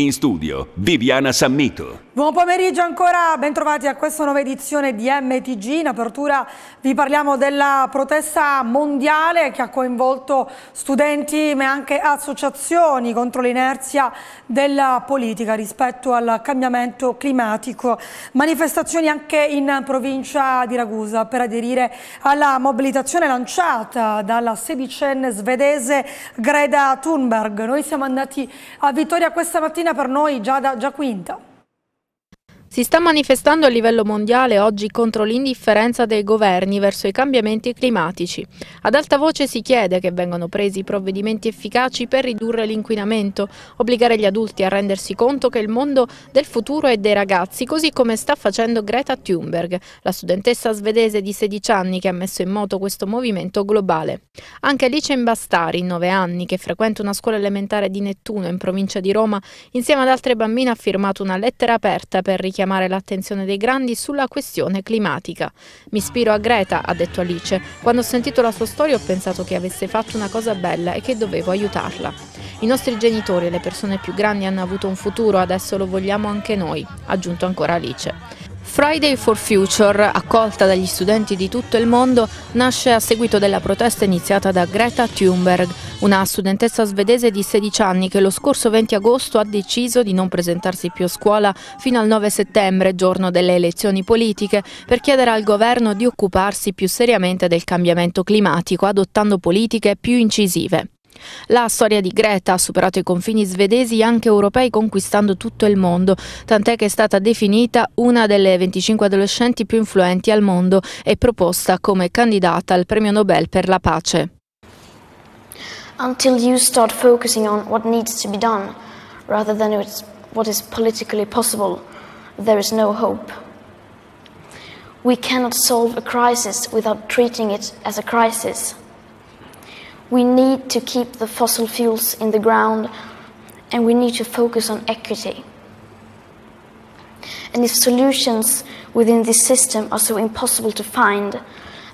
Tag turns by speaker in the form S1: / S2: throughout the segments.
S1: In studio Viviana
S2: Sammito.
S3: Buon pomeriggio ancora, bentrovati a questa nuova edizione di MTG. In apertura vi parliamo della protesta mondiale che ha coinvolto studenti ma anche associazioni contro l'inerzia della politica rispetto al cambiamento climatico. Manifestazioni anche in provincia di Ragusa per aderire alla mobilitazione lanciata dalla sedicenne svedese Greta Thunberg. Noi siamo andati a Vittoria questa mattina per noi già, da, già quinta.
S4: Si sta manifestando a livello mondiale oggi contro l'indifferenza dei governi verso i cambiamenti climatici. Ad alta voce si chiede che vengano presi provvedimenti efficaci per ridurre l'inquinamento, obbligare gli adulti a rendersi conto che il mondo del futuro è dei ragazzi, così come sta facendo Greta Thunberg, la studentessa svedese di 16 anni che ha messo in moto questo movimento globale. Anche Alice Imbastari, 9 anni, che frequenta una scuola elementare di Nettuno in provincia di Roma, insieme ad altre bambine ha firmato una lettera aperta per richiedere richiamare l'attenzione dei grandi sulla questione climatica. Mi ispiro a Greta, ha detto Alice. Quando ho sentito la sua storia ho pensato che avesse fatto una cosa bella e che dovevo aiutarla. I nostri genitori e le persone più grandi hanno avuto un futuro, adesso lo vogliamo anche noi, ha aggiunto ancora Alice. Friday for Future, accolta dagli studenti di tutto il mondo, nasce a seguito della protesta iniziata da Greta Thunberg, una studentessa svedese di 16 anni che lo scorso 20 agosto ha deciso di non presentarsi più a scuola fino al 9 settembre, giorno delle elezioni politiche, per chiedere al governo di occuparsi più seriamente del cambiamento climatico, adottando politiche più incisive. La storia di Greta ha superato i confini svedesi e anche europei conquistando tutto il mondo, tant'è che è stata definita una delle 25 adolescenti più influenti al mondo e proposta come candidata al premio Nobel per la pace. Until you start focusing on what needs to be done rather than what is politically possible, there is no hope. We cannot solve a crisis without treating it as a crisis. We need to keep the fossil fuels in the ground and we need to focus on equity. And if solutions within this system are so impossible to find,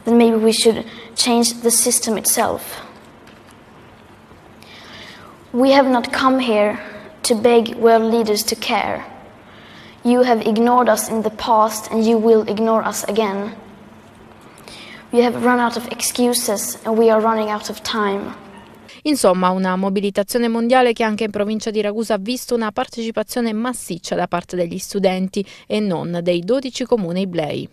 S4: then maybe we should change the system itself. We have not come here to beg world leaders to care. You have ignored us in the past and you will ignore us again. We have run out of excuses and we are running out of time. Insomma, una mobilitazione mondiale che anche in provincia di Ragusa ha visto una partecipazione massiccia da parte degli studenti e non dei 12 comuni iblei.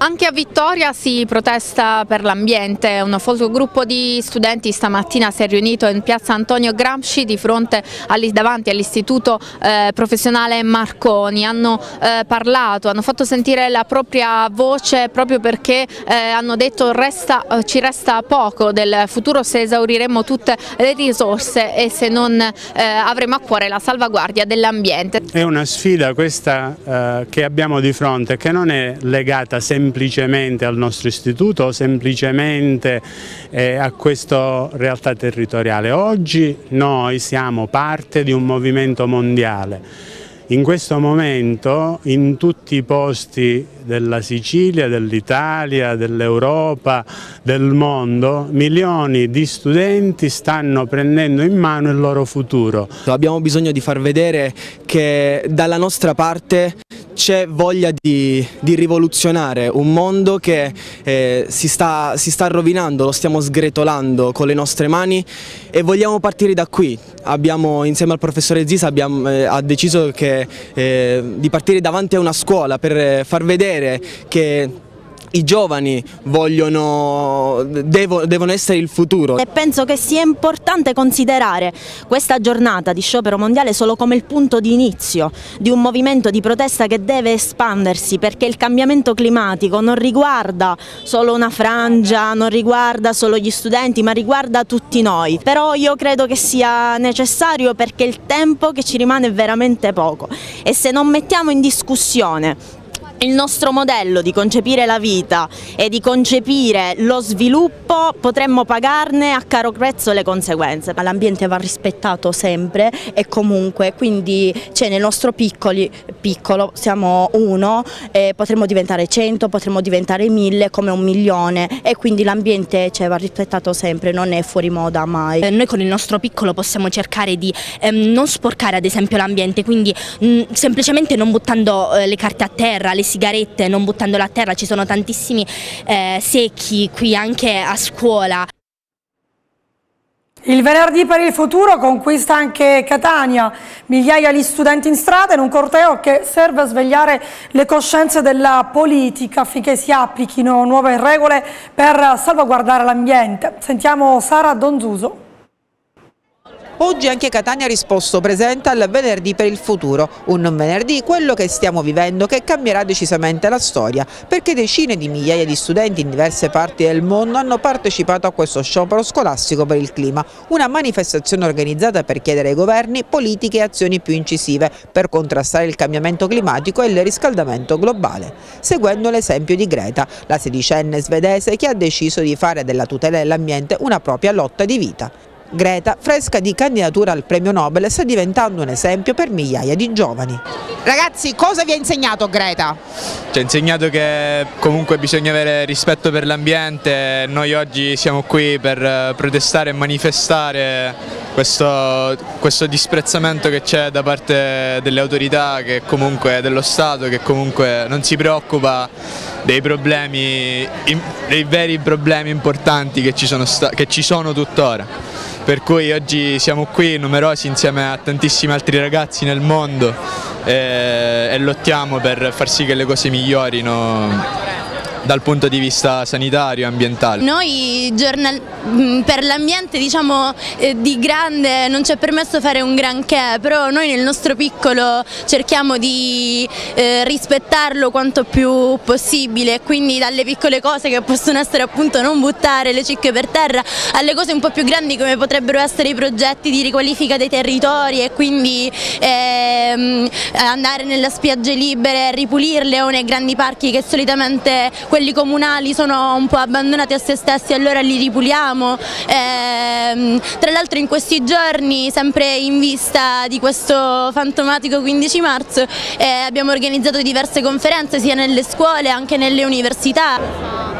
S4: Anche a Vittoria si protesta per l'ambiente, un gruppo di studenti stamattina si è riunito in piazza Antonio Gramsci di fronte all davanti all'istituto eh, professionale Marconi, hanno eh, parlato, hanno fatto sentire la propria voce proprio perché eh, hanno detto resta, ci resta poco del futuro se esauriremo tutte le risorse e se non eh, avremo a cuore la salvaguardia dell'ambiente.
S2: È una sfida questa eh, che abbiamo di fronte che non è legata a semplicemente al nostro istituto o semplicemente eh, a questa realtà territoriale. Oggi noi siamo parte di un movimento mondiale. In questo momento in tutti i posti della Sicilia, dell'Italia, dell'Europa, del mondo, milioni di studenti stanno prendendo in mano il loro futuro. Abbiamo bisogno di far vedere che dalla nostra parte c'è voglia di, di, rivoluzionare un mondo che eh, si, sta, si sta rovinando, lo stiamo sgretolando con le nostre mani e vogliamo partire da qui. Abbiamo, insieme al professore Zisa abbiamo, eh, ha deciso che, eh,
S1: di partire davanti a una scuola per eh, far vedere che i giovani vogliono, devo, devono essere il futuro. E
S4: penso che sia importante considerare questa giornata di sciopero mondiale solo come il punto di inizio di un movimento di protesta che deve espandersi perché il cambiamento climatico non riguarda solo una frangia, non riguarda solo gli studenti ma riguarda tutti noi. Però io credo che sia necessario perché il tempo che ci rimane è veramente poco e se non mettiamo in discussione il nostro modello di concepire la vita e di concepire lo sviluppo potremmo pagarne a caro prezzo le conseguenze. L'ambiente va rispettato sempre e comunque, quindi cioè, nel nostro piccoli, piccolo siamo uno, eh, potremmo diventare cento, potremmo diventare mille, come un milione e quindi l'ambiente cioè, va rispettato sempre, non è fuori moda mai. noi con il nostro piccolo possiamo cercare di ehm, non sporcare ad esempio l'ambiente, quindi mh, semplicemente non buttando eh, le carte a terra, le sigarette non buttandole a terra, ci sono tantissimi eh, secchi qui anche a scuola.
S3: Il venerdì per il futuro conquista anche Catania, migliaia di studenti in strada in un corteo che serve a svegliare le coscienze della politica affinché si applichino nuove regole per salvaguardare l'ambiente. Sentiamo Sara Donzuso.
S5: Oggi anche Catania ha risposto presente al venerdì per il futuro, un venerdì quello che stiamo vivendo che cambierà decisamente la storia, perché decine di migliaia di studenti in diverse parti del mondo hanno partecipato a questo sciopero scolastico per il clima, una manifestazione organizzata per chiedere ai governi politiche e azioni più incisive per contrastare il cambiamento climatico e il riscaldamento globale, seguendo l'esempio di Greta, la sedicenne svedese che ha deciso di fare della tutela dell'ambiente una propria lotta di vita. Greta, fresca di candidatura al premio Nobel, sta diventando un esempio per migliaia di giovani. Ragazzi, cosa vi ha insegnato Greta?
S1: Ci ha insegnato che comunque bisogna avere rispetto per l'ambiente, noi oggi siamo qui per eh, protestare e manifestare questo, questo disprezzamento che c'è da parte delle autorità, che comunque dello Stato, che comunque non si preoccupa dei problemi, dei veri problemi importanti che ci sono, che ci sono tuttora. Per cui oggi siamo qui numerosi insieme a tantissimi altri ragazzi nel mondo e, eh, e lottiamo per far sì che le cose migliorino dal punto di vista sanitario e ambientale?
S4: Noi mm, per l'ambiente diciamo eh, di grande non ci è permesso fare un granché, però noi nel nostro piccolo cerchiamo di eh, rispettarlo quanto più possibile, quindi dalle piccole cose che possono essere appunto non buttare le cicche per terra, alle cose un po' più grandi come potrebbero essere i progetti di riqualifica dei territori e quindi eh, andare nelle spiagge libere, ripulirle o nei grandi parchi che solitamente quelli comunali sono un po' abbandonati a se stessi allora li ripuliamo. E, ehm, tra l'altro in questi giorni, sempre in vista di questo fantomatico 15 marzo, eh, abbiamo organizzato diverse conferenze sia nelle scuole che anche nelle università.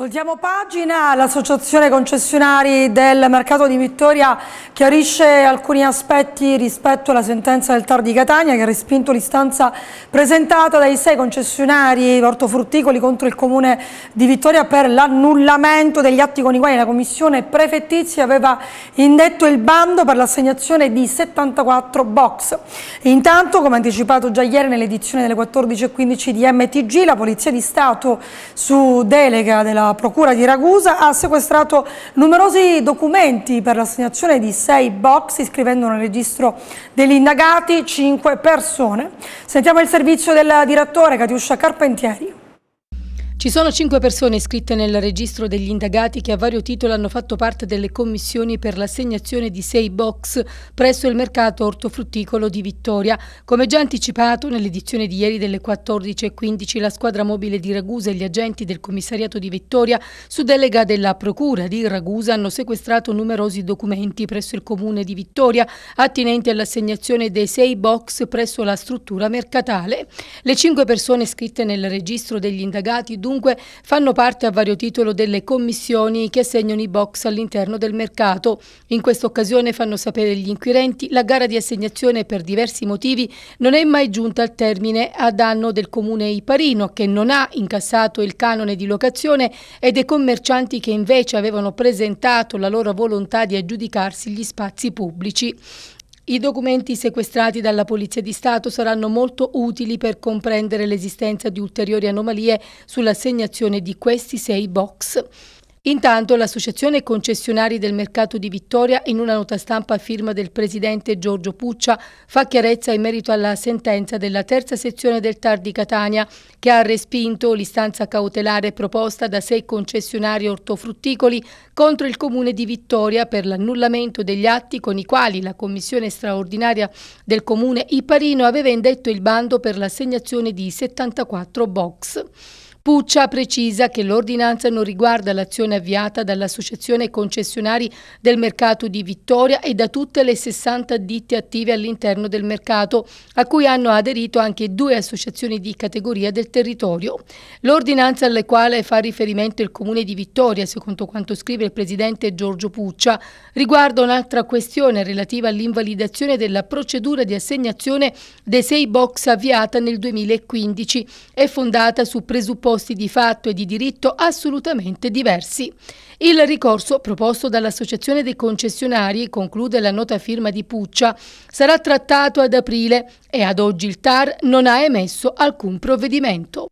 S3: Voltiamo pagina, l'associazione concessionari del mercato di Vittoria chiarisce alcuni aspetti rispetto alla sentenza del TAR di Catania che ha respinto l'istanza presentata dai sei concessionari ortofrutticoli contro il comune di Vittoria per l'annullamento degli atti con i quali la commissione prefettizia aveva indetto il bando per l'assegnazione di 74 box. Intanto, come anticipato già ieri nell'edizione delle 14.15 di MTG, la Polizia di Stato su delega della Procura di Ragusa ha sequestrato numerosi documenti per l'assegnazione di sei box iscrivendo nel registro degli indagati
S6: cinque persone. Sentiamo il servizio del direttore Catiuscia Carpentieri. Ci sono cinque persone iscritte nel registro degli indagati che a vario titolo hanno fatto parte delle commissioni per l'assegnazione di sei box presso il mercato ortofrutticolo di Vittoria. Come già anticipato nell'edizione di ieri delle 14.15 la squadra mobile di Ragusa e gli agenti del commissariato di Vittoria su delega della procura di Ragusa hanno sequestrato numerosi documenti presso il comune di Vittoria attinenti all'assegnazione dei sei box presso la struttura mercatale. Le cinque persone iscritte nel registro degli indagati dunque fanno parte a vario titolo delle commissioni che assegnano i box all'interno del mercato. In questa occasione fanno sapere gli inquirenti la gara di assegnazione per diversi motivi non è mai giunta al termine a danno del comune Iparino che non ha incassato il canone di locazione e dei commercianti che invece avevano presentato la loro volontà di aggiudicarsi gli spazi pubblici. I documenti sequestrati dalla Polizia di Stato saranno molto utili per comprendere l'esistenza di ulteriori anomalie sull'assegnazione di questi sei box. Intanto l'associazione concessionari del mercato di Vittoria in una nota stampa a firma del presidente Giorgio Puccia fa chiarezza in merito alla sentenza della terza sezione del TAR di Catania che ha respinto l'istanza cautelare proposta da sei concessionari ortofrutticoli contro il comune di Vittoria per l'annullamento degli atti con i quali la commissione straordinaria del comune Iparino aveva indetto il bando per l'assegnazione di 74 box. Puccia precisa che l'ordinanza non riguarda l'azione avviata dall'Associazione Concessionari del Mercato di Vittoria e da tutte le 60 ditte attive all'interno del mercato, a cui hanno aderito anche due associazioni di categoria del territorio. L'ordinanza alle quale fa riferimento il Comune di Vittoria, secondo quanto scrive il Presidente Giorgio Puccia, riguarda un'altra questione relativa all'invalidazione della procedura di assegnazione dei sei box avviata nel 2015 e fondata su presupposti presupposti di fatto e di diritto assolutamente diversi. Il ricorso proposto dall'Associazione dei concessionari, conclude la nota firma di Puccia, sarà trattato ad aprile e ad oggi il TAR non ha emesso alcun provvedimento.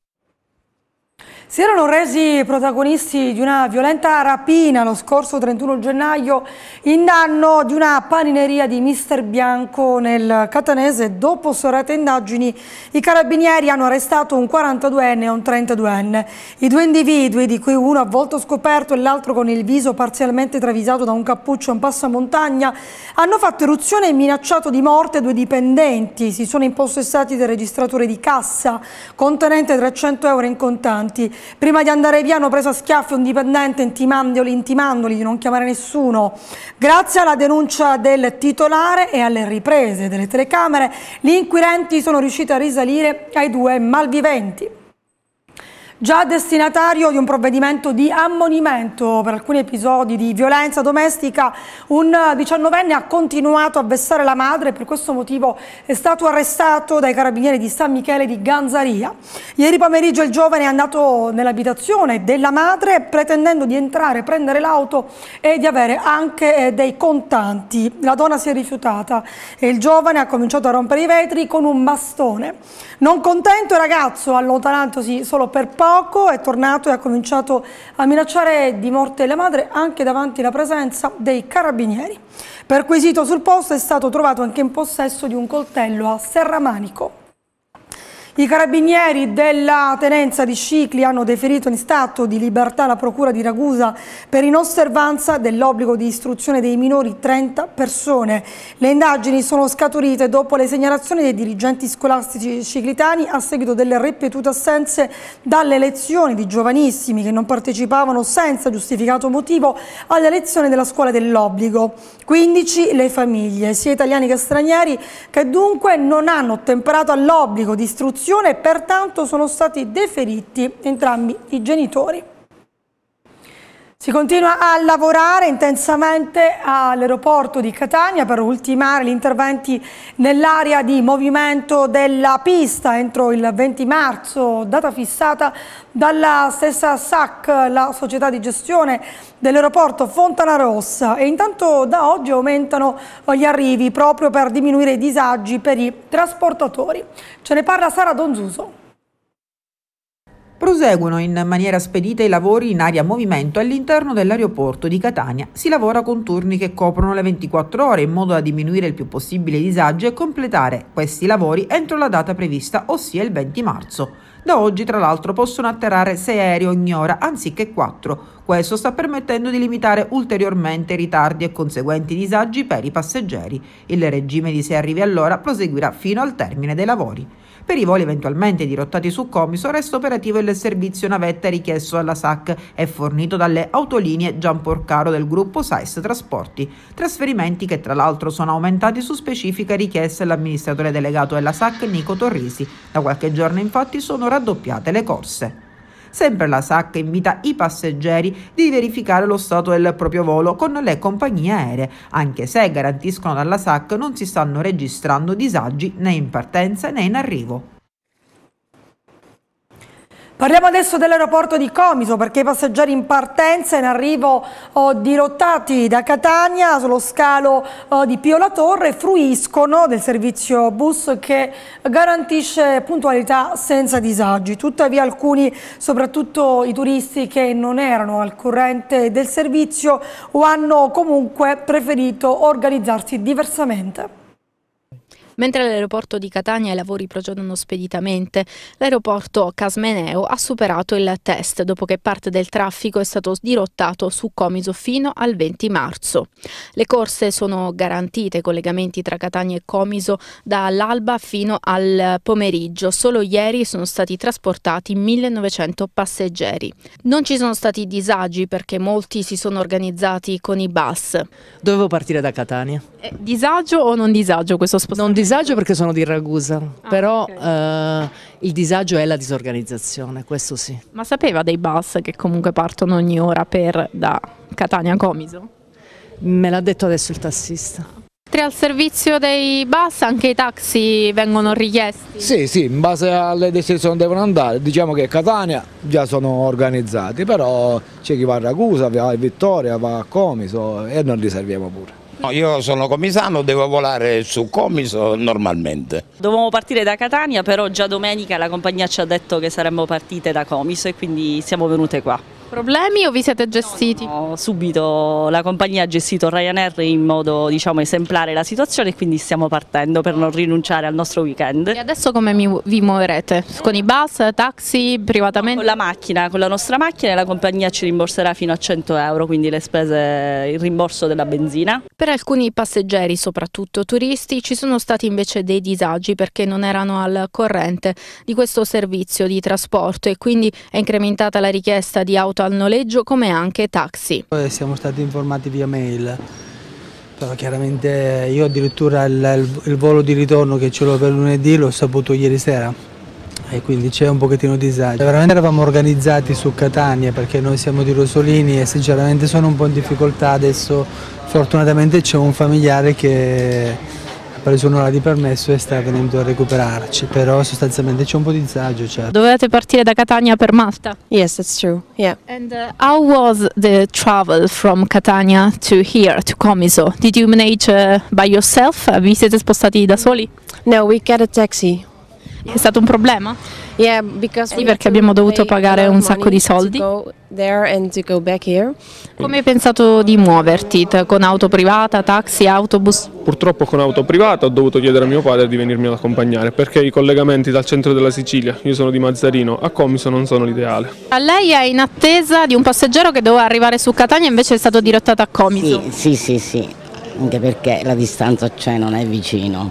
S3: Si erano resi protagonisti di una violenta rapina lo scorso 31 gennaio in danno di una panineria di Mister Bianco nel Catanese. Dopo serate indagini i carabinieri hanno arrestato un 42enne e un 32enne. I due individui, di cui uno a volto scoperto e l'altro con il viso parzialmente travisato da un cappuccio in passamontagna, hanno fatto eruzione e minacciato di morte due dipendenti. Si sono impossessati del registratore di cassa contenente 300 euro in contanti prima di andare via hanno preso a schiaffi un dipendente intimandoli, intimandoli di non chiamare nessuno. Grazie alla denuncia del titolare e alle riprese delle telecamere, gli inquirenti sono riusciti a risalire ai due malviventi già destinatario di un provvedimento di ammonimento per alcuni episodi di violenza domestica, un 19enne ha continuato a vessare la madre e per questo motivo è stato arrestato dai carabinieri di San Michele di Ganzaria. Ieri pomeriggio il giovane è andato nell'abitazione della madre pretendendo di entrare, prendere l'auto e di avere anche eh, dei contanti. La donna si è rifiutata e il giovane ha cominciato a rompere i vetri con un bastone. Non contento il ragazzo, allontanandosi solo per paura, poco, è tornato e ha cominciato a minacciare di morte la madre anche davanti alla presenza dei carabinieri. Perquisito sul posto è stato trovato anche in possesso di un coltello a serramanico. I carabinieri della tenenza di Scicli hanno deferito in stato di libertà la procura di Ragusa per inosservanza dell'obbligo di istruzione dei minori 30 persone. Le indagini sono scaturite dopo le segnalazioni dei dirigenti scolastici ciclitani a seguito delle ripetute assenze dalle lezioni di giovanissimi che non partecipavano senza giustificato motivo all'elezione della scuola dell'obbligo. 15 le famiglie, sia italiani che stranieri, che dunque non hanno ottemperato all'obbligo di istruzione discussione, pertanto sono stati deferiti entrambi i genitori. Si continua a lavorare intensamente all'aeroporto di Catania per ultimare gli interventi nell'area di movimento della pista entro il 20 marzo, data fissata dalla stessa SAC, la società di gestione dell'aeroporto Fontana Rossa. E intanto da oggi aumentano gli arrivi proprio per diminuire i disagi per i trasportatori. Ce ne parla Sara Donzuso.
S5: Proseguono in maniera spedita i lavori in aria movimento all'interno dell'aeroporto di Catania. Si lavora con turni che coprono le 24 ore in modo da diminuire il più possibile i disagi e completare questi lavori entro la data prevista, ossia il 20 marzo. Da oggi, tra l'altro, possono atterrare 6 aerei ogni ora anziché 4. Questo sta permettendo di limitare ulteriormente i ritardi e conseguenti disagi per i passeggeri. Il regime di 6 arrivi all'ora proseguirà fino al termine dei lavori per i voli eventualmente dirottati su Comiso resta operativo il servizio navetta richiesto dalla SAC e fornito dalle autolinee Giamporcaro del gruppo SAIS Trasporti, trasferimenti che tra l'altro sono aumentati su specifica richiesta dell'amministratore delegato della SAC Nico Torrisi. Da qualche giorno infatti sono raddoppiate le corse. Sempre la SAC invita i passeggeri di verificare lo stato del proprio volo con le compagnie aeree, anche se garantiscono dalla SAC non si stanno registrando disagi né in partenza né in arrivo.
S3: Parliamo adesso dell'aeroporto di Comiso perché i passeggeri in partenza e in arrivo oh, dirottati da Catania sullo scalo oh, di Pio La Torre fruiscono del servizio bus che garantisce puntualità senza disagi. Tuttavia alcuni, soprattutto i turisti che non erano al corrente del servizio o hanno comunque preferito organizzarsi diversamente. Mentre
S4: all'aeroporto di Catania i lavori procedono speditamente, l'aeroporto Casmeneo ha superato il test dopo che parte del traffico è stato dirottato su Comiso fino al 20 marzo. Le corse sono garantite, i collegamenti tra Catania e Comiso dall'alba fino al pomeriggio. Solo ieri sono stati trasportati 1900 passeggeri. Non ci sono stati disagi perché molti si sono organizzati con i bus. Dovevo partire da Catania. Eh, disagio o non disagio questo spostamento? Non disagio disagio perché sono di Ragusa, ah, però okay. eh, il disagio è la disorganizzazione, questo sì. Ma sapeva dei bus che comunque partono ogni ora per da Catania a Comiso? Me l'ha detto adesso il tassista. Oltre al servizio dei bus anche i taxi vengono richiesti?
S1: Sì, sì, in base alle destinazioni devono andare, diciamo che Catania già sono organizzati, però c'è chi va a Ragusa, va a Vittoria, va a Comiso
S2: e non li serviamo pure. No, io sono comisano, devo volare su Comiso normalmente.
S4: Dovevamo partire da Catania, però già domenica la compagnia ci ha detto che saremmo partite da Comiso e quindi siamo venute qua. Problemi o vi siete gestiti? No, no, subito la compagnia ha gestito Ryanair in modo diciamo, esemplare la situazione e quindi stiamo partendo per non rinunciare al nostro weekend. E adesso come vi muoverete? Con i bus, taxi, privatamente? No, con la macchina, con la nostra macchina e la compagnia ci rimborserà fino a 100 euro, quindi le spese, il rimborso
S3: della benzina.
S4: Per alcuni passeggeri, soprattutto turisti, ci sono stati invece dei disagi perché non erano al corrente di questo servizio di trasporto e quindi è incrementata la richiesta di auto auto al noleggio come anche taxi.
S1: Eh, siamo stati informati via mail, però chiaramente io addirittura il, il volo di ritorno che ce l'ho per lunedì l'ho saputo ieri sera e quindi c'è un pochettino di disagio. Veramente eravamo organizzati su Catania perché noi siamo di Rosolini e sinceramente sono un po' in difficoltà adesso. Fortunatamente c'è un familiare che ha preso un'ora di permesso e sta venendo a recuperarci, però sostanzialmente c'è un po' di disagio. Certo.
S4: Dovevate partire da Catania per Malta? Yes, that's true. Yeah. And uh, how was the travel from Catania to here, to Comiso? Did you manage uh, by yourself? Vi siete spostati da soli? No, we get a taxi. È stato un problema? Yeah, sì, perché abbiamo dovuto pagare un sacco di soldi. Come hai pensato di muoverti? Con auto privata, taxi, autobus?
S1: Purtroppo con auto privata ho dovuto chiedere a mio padre di venirmi ad accompagnare perché i collegamenti dal centro della Sicilia, io sono di Mazzarino, a Comiso non sono l'ideale.
S4: A lei è in attesa di un passeggero che doveva arrivare su Catania invece è stato dirottato a Comiso?
S6: Sì, sì, sì, sì. anche perché la distanza c'è, non è vicino.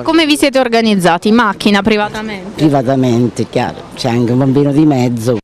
S6: Come vi
S4: siete organizzati? macchina, privatamente?
S6: Privatamente, chiaro, c'è anche un bambino di mezzo.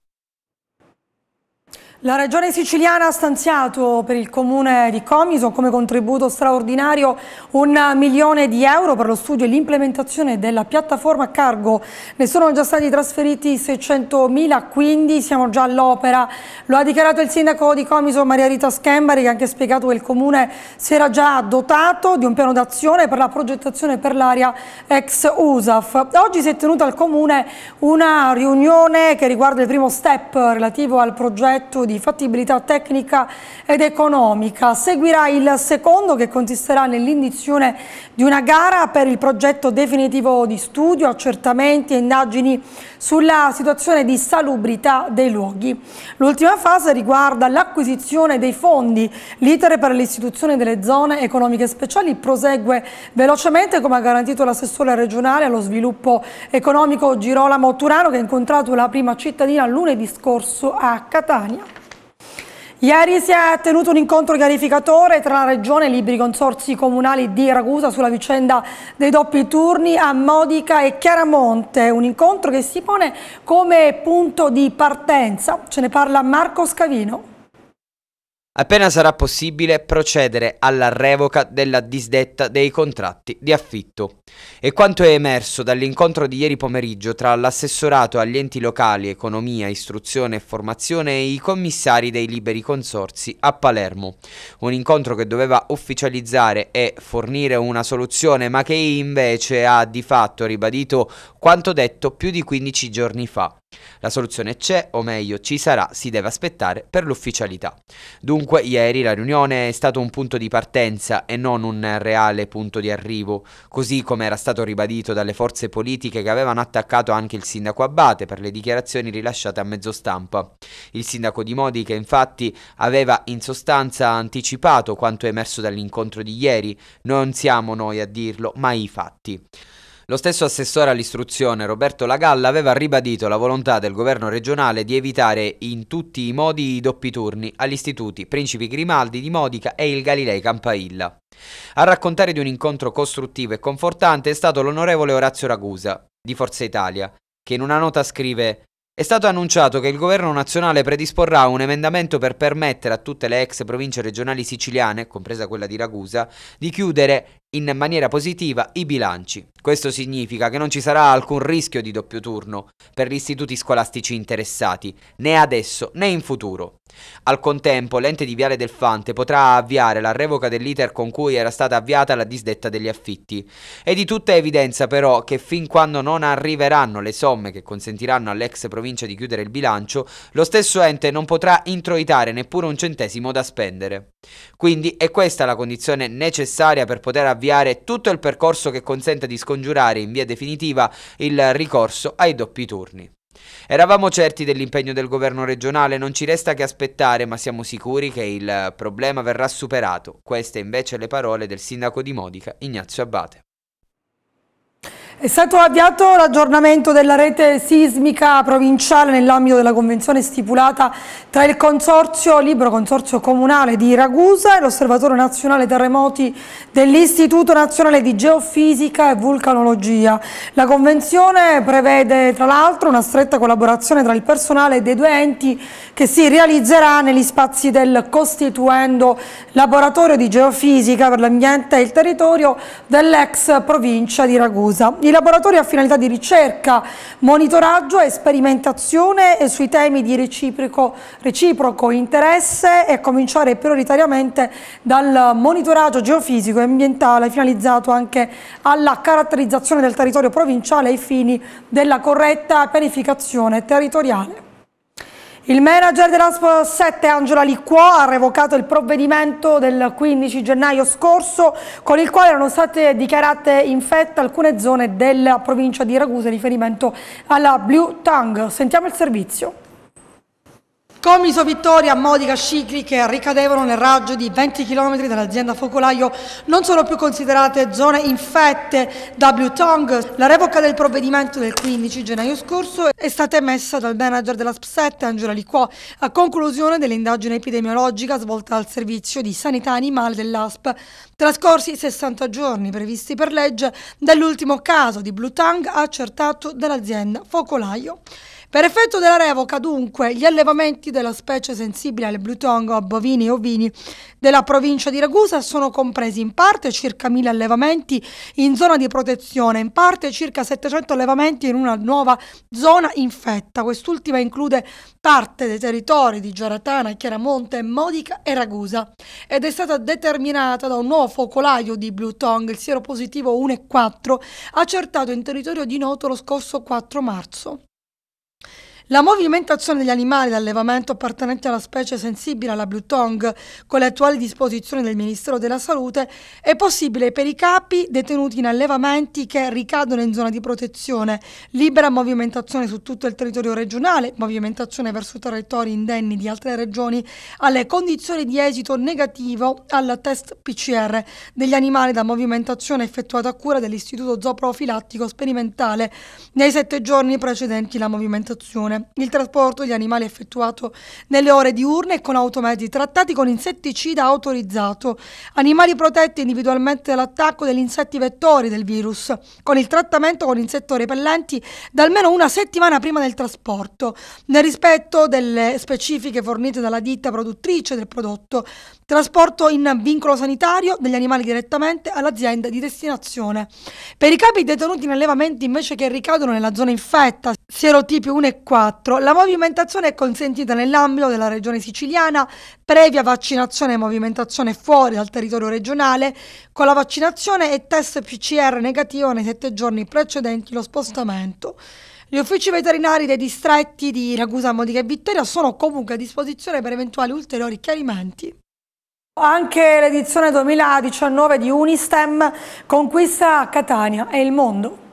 S3: La Regione siciliana ha stanziato per il comune di Comiso come contributo straordinario un milione di euro per lo studio e l'implementazione della piattaforma cargo. Ne sono già stati trasferiti 600 mila, quindi siamo già all'opera. Lo ha dichiarato il sindaco di Comiso Maria Rita Schembari che ha anche spiegato che il comune si era già dotato di un piano d'azione per la progettazione per l'area ex USAF. Oggi si è tenuta al comune una riunione che riguarda il primo step relativo al progetto di di fattibilità tecnica ed economica. Seguirà il secondo che consisterà nell'indizione di una gara per il progetto definitivo di studio, accertamenti e indagini sulla situazione di salubrità dei luoghi. L'ultima fase riguarda l'acquisizione dei fondi. L'iter per l'istituzione delle zone economiche speciali prosegue velocemente come ha garantito l'assessore regionale allo sviluppo economico Girolamo Turano che ha incontrato la prima cittadina lunedì scorso a Catania. Ieri si è tenuto un incontro chiarificatore tra la Regione e i libri consorsi comunali di Ragusa sulla vicenda dei doppi turni a Modica e Chiaramonte, un incontro che si pone come punto di partenza. Ce ne parla Marco Scavino
S2: appena sarà possibile procedere alla revoca della disdetta dei contratti di affitto. E quanto è emerso dall'incontro di ieri pomeriggio tra l'assessorato agli enti locali, economia, istruzione e formazione e i commissari dei liberi consorsi a Palermo, un incontro che doveva ufficializzare e fornire una soluzione ma che invece ha di fatto ribadito quanto detto più di 15 giorni fa. La soluzione c'è, o meglio ci sarà, si deve aspettare per l'ufficialità. Dunque ieri la riunione è stato un punto di partenza e non un reale punto di arrivo, così come era stato ribadito dalle forze politiche che avevano attaccato anche il sindaco Abbate per le dichiarazioni rilasciate a mezzo stampa. Il sindaco di Modica infatti aveva in sostanza anticipato quanto emerso dall'incontro di ieri, non siamo noi a dirlo, ma i fatti. Lo stesso assessore all'istruzione Roberto Lagalla aveva ribadito la volontà del governo regionale di evitare in tutti i modi i doppi turni agli istituti Principi Grimaldi di Modica e il Galilei Campailla. A raccontare di un incontro costruttivo e confortante è stato l'onorevole Orazio Ragusa, di Forza Italia, che in una nota scrive è stato annunciato che il governo nazionale predisporrà un emendamento per permettere a tutte le ex province regionali siciliane, compresa quella di Ragusa, di chiudere in maniera positiva i bilanci. Questo significa che non ci sarà alcun rischio di doppio turno per gli istituti scolastici interessati, né adesso né in futuro. Al contempo, l'ente di Viale del Fante potrà avviare la revoca dell'iter con cui era stata avviata la disdetta degli affitti. È di tutta evidenza però che fin quando non arriveranno le somme che consentiranno all'ex provincia di chiudere il bilancio, lo stesso ente non potrà introitare neppure un centesimo da spendere. Quindi è questa la condizione necessaria per poter avviare avviare tutto il percorso che consenta di scongiurare in via definitiva il ricorso ai doppi turni. Eravamo certi dell'impegno del governo regionale, non ci resta che aspettare, ma siamo sicuri che il problema verrà superato. Queste invece le parole del sindaco di Modica, Ignazio Abate.
S3: È stato avviato l'aggiornamento della rete sismica provinciale nell'ambito della convenzione stipulata tra il Consorzio Libero Consorzio Comunale di Ragusa e l'Osservatorio Nazionale Terremoti dell'Istituto Nazionale di Geofisica e Vulcanologia. La convenzione prevede tra l'altro una stretta collaborazione tra il personale dei due enti che si realizzerà negli spazi del costituendo laboratorio di geofisica per l'ambiente e il territorio dell'ex provincia di Ragusa. I laboratori a finalità di ricerca, monitoraggio e sperimentazione sui temi di reciproco, reciproco interesse e cominciare prioritariamente dal monitoraggio geofisico e ambientale finalizzato anche alla caratterizzazione del territorio provinciale ai fini della corretta pianificazione territoriale. Il manager dell'Aspo 7 Angela Licquo ha revocato il provvedimento del 15 gennaio scorso con il quale erano state dichiarate infette alcune zone della provincia di Ragusa in riferimento alla Blue Tongue. Sentiamo il servizio. Comiso, Vittoria, Modica, Scicli che ricadevano nel raggio di 20 km dall'azienda Focolaio non sono più considerate zone infette da Blue Tongue. La revoca del provvedimento del 15 gennaio scorso è stata emessa dal manager della SP7 Angela Liquò a conclusione dell'indagine epidemiologica svolta dal servizio di sanità animale dell'ASP. Trascorsi 60 giorni previsti per legge dall'ultimo caso di Blue Tongue accertato dall'azienda Focolaio. Per effetto della revoca, dunque, gli allevamenti della specie sensibile alle blu tongue, bovini e ovini della provincia di Ragusa sono compresi in parte circa 1000 allevamenti in zona di protezione, in parte circa 700 allevamenti in una nuova zona infetta. Quest'ultima include parte dei territori di Giaratana, Chiaramonte, Modica e Ragusa ed è stata determinata da un nuovo focolaio di Blutong, tongue, il sieropositivo 1 e 4, accertato in territorio di Noto lo scorso 4 marzo. La movimentazione degli animali d'allevamento appartenenti alla specie sensibile alla Blue Tongue, con le attuali disposizioni del Ministero della Salute, è possibile per i capi detenuti in allevamenti che ricadono in zona di protezione, libera movimentazione su tutto il territorio regionale, movimentazione verso territori indenni di altre regioni, alle condizioni di esito negativo al test PCR degli animali da movimentazione effettuata a cura dell'Istituto Zooprofilattico Sperimentale nei sette giorni precedenti la movimentazione produzione. Il trasporto degli animali è effettuato nelle ore diurne e con automezzi trattati con insetticida autorizzato. Animali protetti individualmente dall'attacco degli insetti vettori del virus, con il trattamento con insetto repellenti da almeno una settimana prima del trasporto, nel rispetto delle specifiche fornite dalla ditta produttrice del prodotto, Trasporto in vincolo sanitario degli animali direttamente all'azienda di destinazione. Per i capi detenuti in allevamenti invece che ricadono nella zona infetta, serotipi 1 e 4, la movimentazione è consentita nell'ambito della regione siciliana, previa vaccinazione e movimentazione fuori dal territorio regionale, con la vaccinazione e test PCR negativo nei sette giorni precedenti lo spostamento. Gli uffici veterinari dei distretti di Ragusa, Modica e Vittoria sono comunque a disposizione per eventuali ulteriori chiarimenti. Anche l'edizione 2019 di Unistem conquista Catania e il mondo.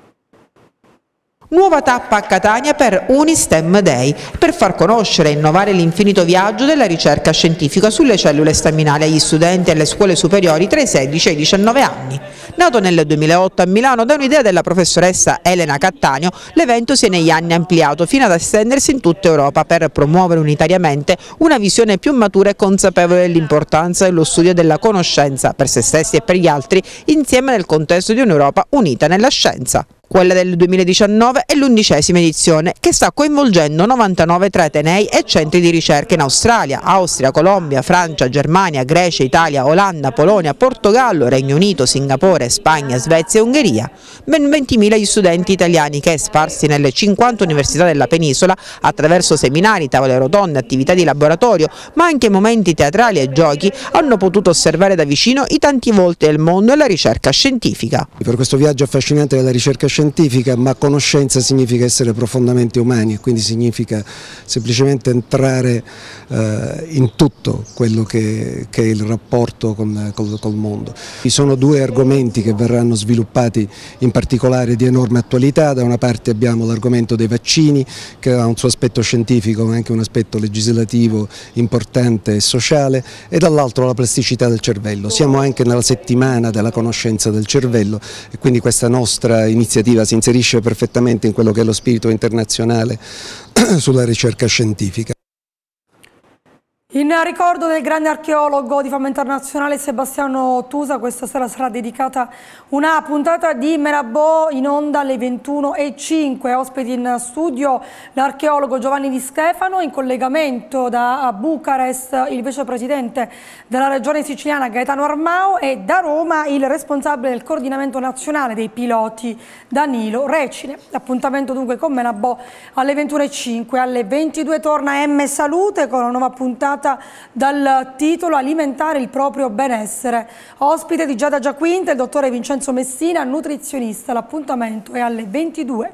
S5: Nuova tappa a Catania per Unistem Day, per far conoscere e innovare l'infinito viaggio della ricerca scientifica sulle cellule staminali agli studenti e alle scuole superiori tra i 16 e i 19 anni. Nato nel 2008 a Milano da un'idea della professoressa Elena Cattaneo, l'evento si è negli anni ampliato fino ad estendersi in tutta Europa per promuovere unitariamente una visione più matura e consapevole dell'importanza dello studio della conoscenza per se stessi e per gli altri, insieme nel contesto di un'Europa unita nella scienza quella del 2019 è l'undicesima edizione che sta coinvolgendo 99 tra Atenei e centri di ricerca in Australia, Austria, Colombia, Francia, Germania, Grecia, Italia, Olanda, Polonia, Portogallo, Regno Unito, Singapore, Spagna, Svezia e Ungheria. Ben 20.000 gli studenti italiani che sparsi nelle 50 università della penisola attraverso seminari, tavole rotonde, attività di laboratorio, ma anche momenti teatrali e giochi hanno potuto osservare da vicino i tanti volti del mondo e la ricerca scientifica.
S1: Per questo viaggio affascinante della ricerca scientifica scientifica, ma conoscenza significa essere profondamente umani e quindi significa semplicemente entrare eh, in tutto quello che, che è il rapporto con, col, col mondo. Ci sono due argomenti che verranno sviluppati in particolare di enorme attualità, da una parte abbiamo l'argomento dei vaccini che ha un suo aspetto scientifico ma anche un aspetto legislativo importante e sociale e dall'altro la plasticità del cervello. Siamo anche nella settimana della conoscenza del cervello e quindi questa nostra iniziativa positiva, si inserisce perfettamente in quello che è lo spirito internazionale sulla ricerca scientifica.
S3: In ricordo del grande archeologo di fama internazionale Sebastiano Tusa, questa sera sarà dedicata una puntata di Merabò in onda alle 21.05. Ospiti in studio l'archeologo Giovanni Di Stefano, in collegamento da Bucarest il vicepresidente della regione siciliana Gaetano Armao e da Roma il responsabile del coordinamento nazionale dei piloti Danilo Recine. Appuntamento dunque con Merabò alle 21.05. Alle 22 torna M Salute con una nuova puntata data dal titolo Alimentare il proprio benessere. Ospite di Giada Giaquinta, il dottore Vincenzo Messina, nutrizionista. L'appuntamento è alle 22.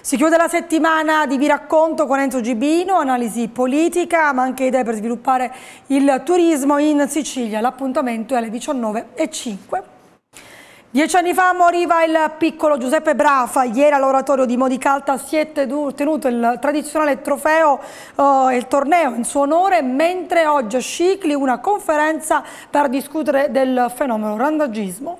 S3: Si chiude la settimana di Vi Racconto con Enzo Gibino, analisi politica ma anche idee per sviluppare il turismo in Sicilia. L'appuntamento è alle 19.05. Dieci anni fa moriva il piccolo Giuseppe Brafa, ieri all'oratorio di Modicalta si è tenuto il tradizionale trofeo oh, e eh, il torneo in suo onore, mentre oggi a Scicli una conferenza per discutere del fenomeno randagismo.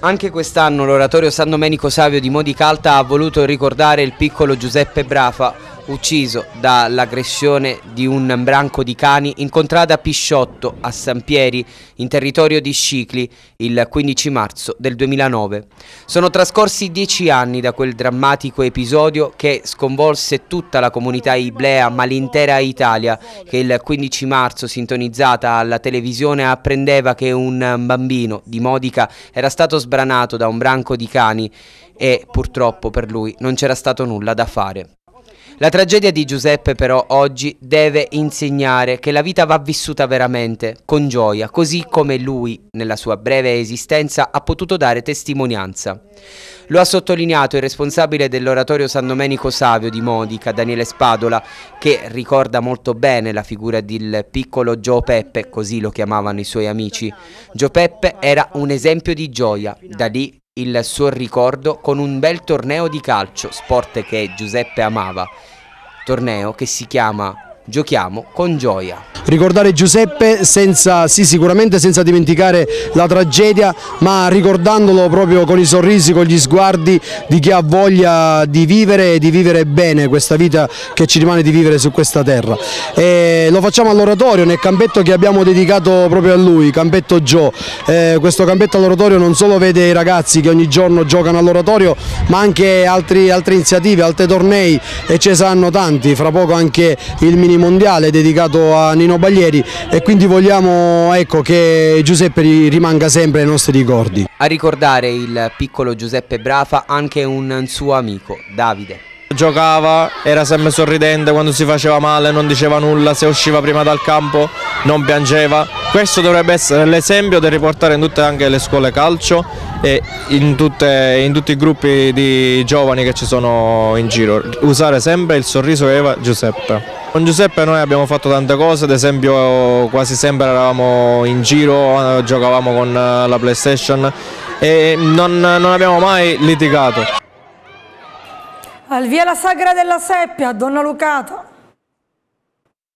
S2: Anche quest'anno l'oratorio San Domenico Savio di Modicalta ha voluto ricordare il piccolo Giuseppe Brafa, ucciso dall'aggressione di un branco di cani in contrada Pisciotto, a San Pieri, in territorio di Scicli, il 15 marzo del 2009. Sono trascorsi dieci anni da quel drammatico episodio che sconvolse tutta la comunità iblea, ma l'intera Italia, che il 15 marzo, sintonizzata alla televisione, apprendeva che un bambino di Modica era stato sbranato da un branco di cani e purtroppo per lui non c'era stato nulla da fare. La tragedia di Giuseppe però oggi deve insegnare che la vita va vissuta veramente, con gioia, così come lui, nella sua breve esistenza, ha potuto dare testimonianza. Lo ha sottolineato il responsabile dell'oratorio San Domenico Savio di Modica, Daniele Spadola, che ricorda molto bene la figura del piccolo Gio Peppe, così lo chiamavano i suoi amici. Gio Peppe era un esempio di gioia, da lì il suo ricordo con un bel torneo di calcio, sport che Giuseppe amava torneo che si chiama giochiamo con gioia.
S1: Ricordare Giuseppe senza, sì, sicuramente senza dimenticare la tragedia ma ricordandolo proprio con i sorrisi, con gli sguardi di chi ha voglia di vivere e di vivere bene questa vita che ci rimane di vivere su questa terra. E lo facciamo all'oratorio nel campetto che abbiamo dedicato proprio a lui, campetto Gio. Eh, questo campetto all'oratorio non solo vede i ragazzi che ogni giorno giocano all'oratorio ma anche altri, altre iniziative, altri tornei e ce saranno tanti, fra poco anche il minimo mondiale dedicato a Nino Baglieri e quindi vogliamo ecco, che Giuseppe rimanga sempre ai nostri ricordi.
S2: A ricordare il piccolo Giuseppe Brafa anche un suo amico, Davide. Giocava, era sempre sorridente quando si
S1: faceva male, non diceva nulla, se usciva prima dal campo non piangeva. Questo dovrebbe essere l'esempio da riportare in tutte anche le scuole calcio e in, tutte, in, tutti i gruppi di giovani che ci sono in giro. Usare sempre il sorriso che aveva Giuseppe. Con Giuseppe noi abbiamo fatto tante cose, ad esempio quasi sempre eravamo in giro, giocavamo con eh, la PlayStation e non, non abbiamo mai litigato.
S3: Al via la sagra della seppia, Donna Lucato.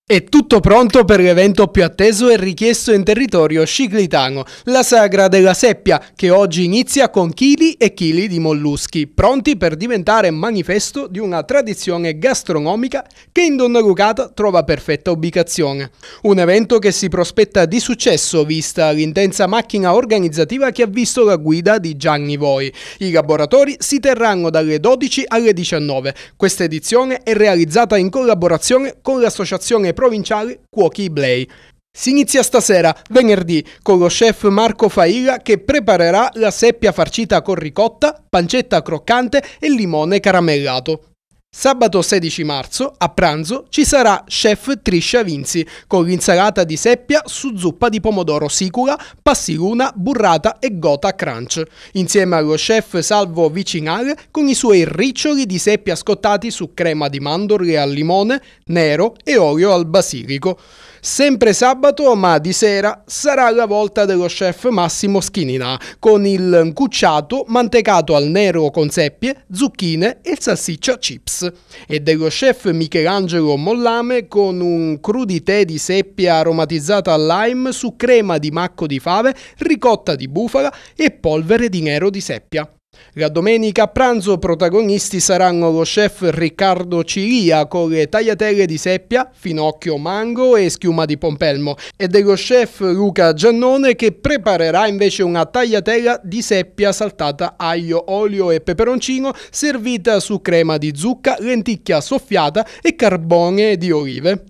S1: È tutto pronto per l'evento più atteso e richiesto in territorio sciclitano, la sagra della seppia, che oggi inizia con chili e chili di molluschi, pronti per diventare manifesto di una tradizione gastronomica che in Donna Lucata trova perfetta ubicazione. Un evento che si prospetta di successo, vista l'intensa macchina organizzativa che ha visto la guida di Gianni Voi. I laboratori si terranno dalle 12 alle 19. Questa edizione è realizzata in collaborazione con l'associazione provinciale Cuochi Blay. Si inizia stasera, venerdì, con lo chef Marco Failla che preparerà la seppia farcita con ricotta, pancetta croccante e limone caramellato. Sabato 16 marzo, a pranzo, ci sarà chef Triscia Vinzi con l'insalata di seppia su zuppa di pomodoro sicula, passiluna, burrata e gota crunch, insieme allo chef Salvo Vicinale con i suoi riccioli di seppia scottati su crema di mandorle al limone, nero e olio al basilico. Sempre sabato, ma di sera, sarà la volta dello chef Massimo Schinina con il cucciato mantecato al nero con seppie, zucchine e salsiccia chips e dello chef Michelangelo Mollame con un crudité di seppia aromatizzata al lime su crema di macco di fave, ricotta di bufala e polvere di nero di seppia. La domenica a pranzo protagonisti saranno lo chef Riccardo Cilia con le tagliatelle di seppia, finocchio mango e schiuma di pompelmo e dello chef Luca Giannone che preparerà invece una tagliatella di seppia saltata aglio, olio e peperoncino servita su crema di zucca, lenticchia soffiata e carbone di olive.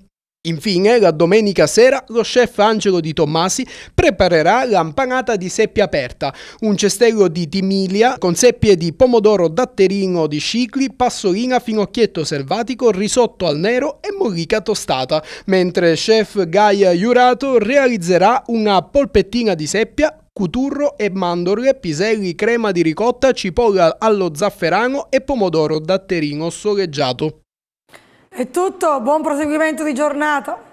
S1: Infine, la domenica sera, lo chef Angelo Di Tommasi preparerà l'ampanata di seppia aperta, un cestello di timilia con seppie di pomodoro datterino di cicli, passolina, finocchietto selvatico, risotto al nero e mollica tostata, mentre chef Gaia Iurato realizzerà una polpettina di seppia cuturro e mandorle, piselli, crema di ricotta, cipolla allo zafferano e pomodoro datterino soleggiato.
S3: È tutto, buon proseguimento di giornata.